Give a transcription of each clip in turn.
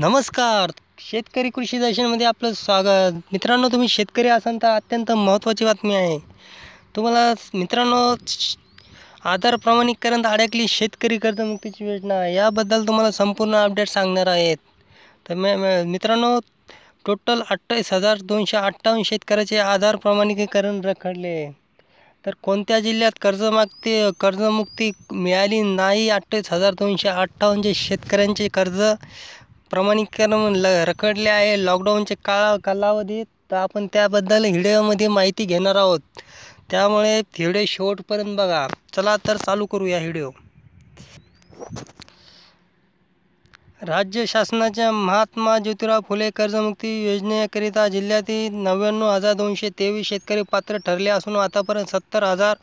नमस्कार शेतकरी कृषी दर्शनमध्ये आपलं स्वागत मित्रांनो तुम्ही शेतकरी असाल तर अत्यंत महत्त्वाची बातमी आहे तुम्हाला मित्रांनो आधार प्रमाणीकरण अडकली शेतकरी कर्जमुक्तीची योजना याबद्दल तुम्हाला संपूर्ण अपडेट सांगणार आहेत तर मे मित्रांनो टोटल अठ्ठावीस हजार दोनशे अठ्ठावन्न शेतकऱ्याचे आधार प्रमाणीकरण रखडले तर कोणत्या जिल्ह्यात कर्जमागते कर्जमुक्ती मिळाली नाही अठ्ठावीस हजार दोनशे अठ्ठावन्न शेतकऱ्यांचे कर्ज प्रमाणीकरण ल रखडले आहे लॉकडाऊनच्या काळा कालावधीत तर आपण त्याबद्दल व्हिडिओमध्ये माहिती घेणार आहोत त्यामुळे व्हिडिओ शेवटपर्यंत बघा चला तर चालू करूया व्हिडिओ राज्य शासनाच्या महात्मा ज्योतिराव फुले कर्जमुक्ती योजनेकरिता जिल्ह्यातील नव्याण्णव हजार दोनशे तेवीस शेतकरी पात्र ठरले असून आतापर्यंत सत्तर हजार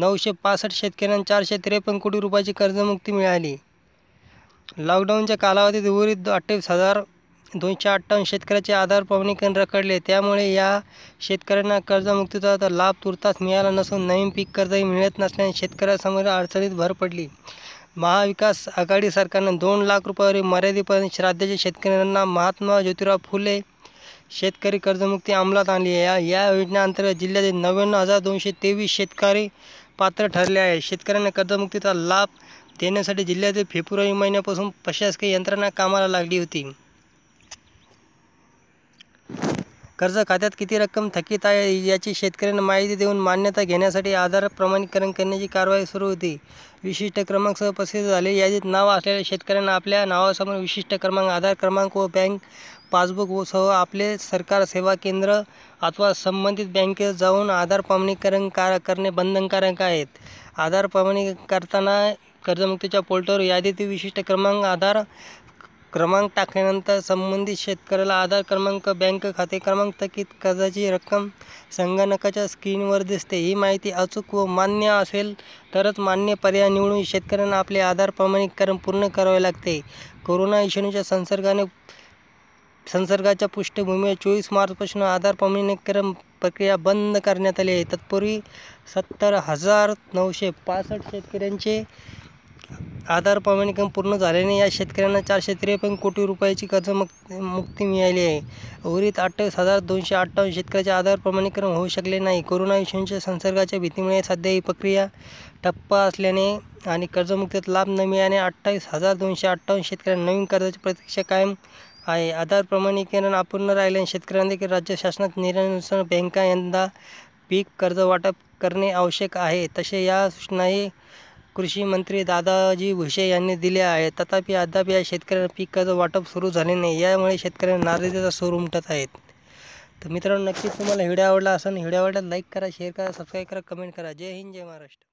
नऊशे पासष्ट शेतकऱ्यांना चारशे त्रेपन्न कोटी रुपयाची कर्जमुक्ती मिळाली लॉकडाऊनच्या कालावधीत उर्वरित अठ्ठावीस हजार दोनशे अठ्ठावन्न शेतकऱ्याचे आधार पावणी रखडले त्यामुळे या शेतकऱ्यांना कर्जमुक्तीचा लाभ तुर्तास मिळाला नसून नवीन पीक कर्जही मिळत नसल्याने शेतकऱ्यासमोर अडचणीत भर पडली महाविकास आघाडी सरकारने दोन लाख रुपयावरील मर्यादेपर्यंत राज्याच्या शेतकऱ्यांना महात्मा ज्योतिराव फुले शेतकरी कर्जमुक्ती अंमलात आणली आहे या या योजनेअंतर्गत जिल्ह्यातील नव्याण्णव हजार दोनशे तेवीस शेतकरी पात्र ठरले आहे शेतकऱ्यांना कर्जमुक्तीचा लाभ देण्यासाठी जिल्ह्यातील फेब्रुवारी महिन्यापासून प्रशासकीय यंत्रणा कामाला लागली होती कर्ज खात्यात किती रक्कम थकीत आहे याची शेतकऱ्यांना माहिती देऊन मान्यता घेण्यासाठी आधार प्रमाणीकरण करण्याची कारवाई सुरू होती विशिष्ट क्रमांकसह प्रसिद्ध झाले यादीत नाव असलेल्या शेतकऱ्यांना आपल्या नावासमोर विशिष्ट क्रमांक आधार क्रमांक व बँक पासबुक व सह आपले सरकार सेवा केंद्र अथवा संबंधित बँकेत जाऊन आधार प्रमाणीकरण कार करणे बंधनकारक आहेत आधार प्रमाणीकरण करताना कर्जमुक्तीच्या पोर्टलवर यादीतील विशिष्ट क्रमांक आधार क्रमांक टाकल्यानंतर संबंधित शेतकऱ्याला आधार क्रमांक बँक खाते क्रमांक थकीत कर्जाची रक्कम संगणकाच्या स्क्रीनवर दिसते ही माहिती अचूक व मान्य असेल तरच मान्य पर्याय निवडून शेतकऱ्यांना आपले आधार प्रमाणीकरण पूर्ण करावे लागते कोरोना विषाणूच्या संसर्गाने संसर्गाच्या पृष्ठभूमीवर चोवीस मार्चपासून आधार प्रमाणीकरण प्रक्रिया बंद करण्यात आली आहे तत्पूर्वी सत्तर हजार नऊशे पासष्ट शेतकऱ्यांचे आधार प्रमाणीकरण पूर्ण झाल्याने या शेतकऱ्यांना चारशे त्रेपन्न कोटी रुपयाची कर्ज मुक्ती मिळाली आहे उरीत अठ्ठावीस हजार दोनशे अठ्ठावन्न शेतकऱ्याचे आधार प्रमाणीकरण होऊ शकले नाही कोरोना विषाणूच्या संसर्गाच्या भीतीमुळे सध्या ही प्रक्रिया ठप्प असल्याने आणि कर्जमुक्तीत लाभ न मिळाल्याने अठ्ठावीस हजार दोनशे अठ्ठावन्न शेतकऱ्यांना नवीन कर्जाची प्रतीक्षा कायम आहे आधार प्रमाणीकरण अपूर्ण राहिल्याने शेतकऱ्यांना राज्य शासनात निर्णयानुसार बँका यंदा पीक कर्ज वाटप करणे आवश्यक आहे तसे या सूचनाही कृषी मंत्री दादाजी भुसे यांनी दिले आहे तथापि अद्याप या शेतकऱ्यांना पिकाचं वाटप सुरू झाले नाही यामुळे शेतकऱ्यांना नाराजीचा सूर उमटत आहेत तर मित्रांनो नक्कीच तुम्हाला व्हिडिओ आवडला असेल व्हिडिओ आवडला लाईक करा शेअर करा सबस्क्राईब करा कमेंट करा जय हिंद जय महाराष्ट्र